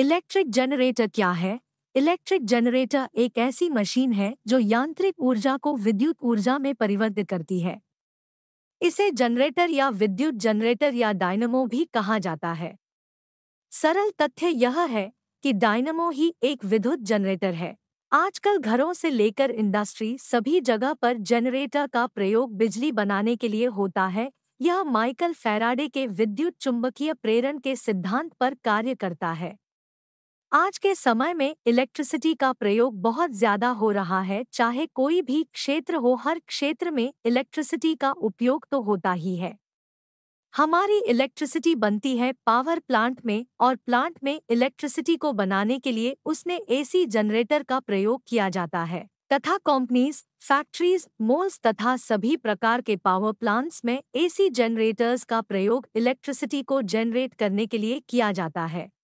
electric generator क्या है electric generator एक ऐसी मशीन है जो यांत्रिक ऊर्जा को विद्युत ऊर्जा में परिवर्तित करती है इसे जनरेटर या विद्युत जनरेटर या डायनमो भी कहा जाता है सरल तथ्य यह है कि डायनमो ही एक विद्युत जनरेटर है आजकल घरों से लेकर इंडस्ट्री सभी जगह पर जनरेटर का प्रयोग बिजली बनाने के लिए होता है यह माइकल फेराडे के विद्युत चुंबकीय प्रेरण के सिद्धांत पर कार्य करता है आज के समय में इलेक्ट्रिसिटी का प्रयोग बहुत ज्यादा हो रहा है चाहे कोई भी क्षेत्र हो हर क्षेत्र में इलेक्ट्रिसिटी का उपयोग तो होता ही है हमारी इलेक्ट्रिसिटी बनती है पावर प्लांट में और प्लांट में इलेक्ट्रिसिटी को बनाने के लिए उसने एसी जनरेटर का प्रयोग किया जाता है तथा कंपनीज फैक्ट्रीज मॉल्स तथा सभी प्रकार के पावर प्लांट्स में एसी जनरेटर्स का प्रयोग इलेक्ट्रिसिटी को जनरेट करने के लिए किया जाता है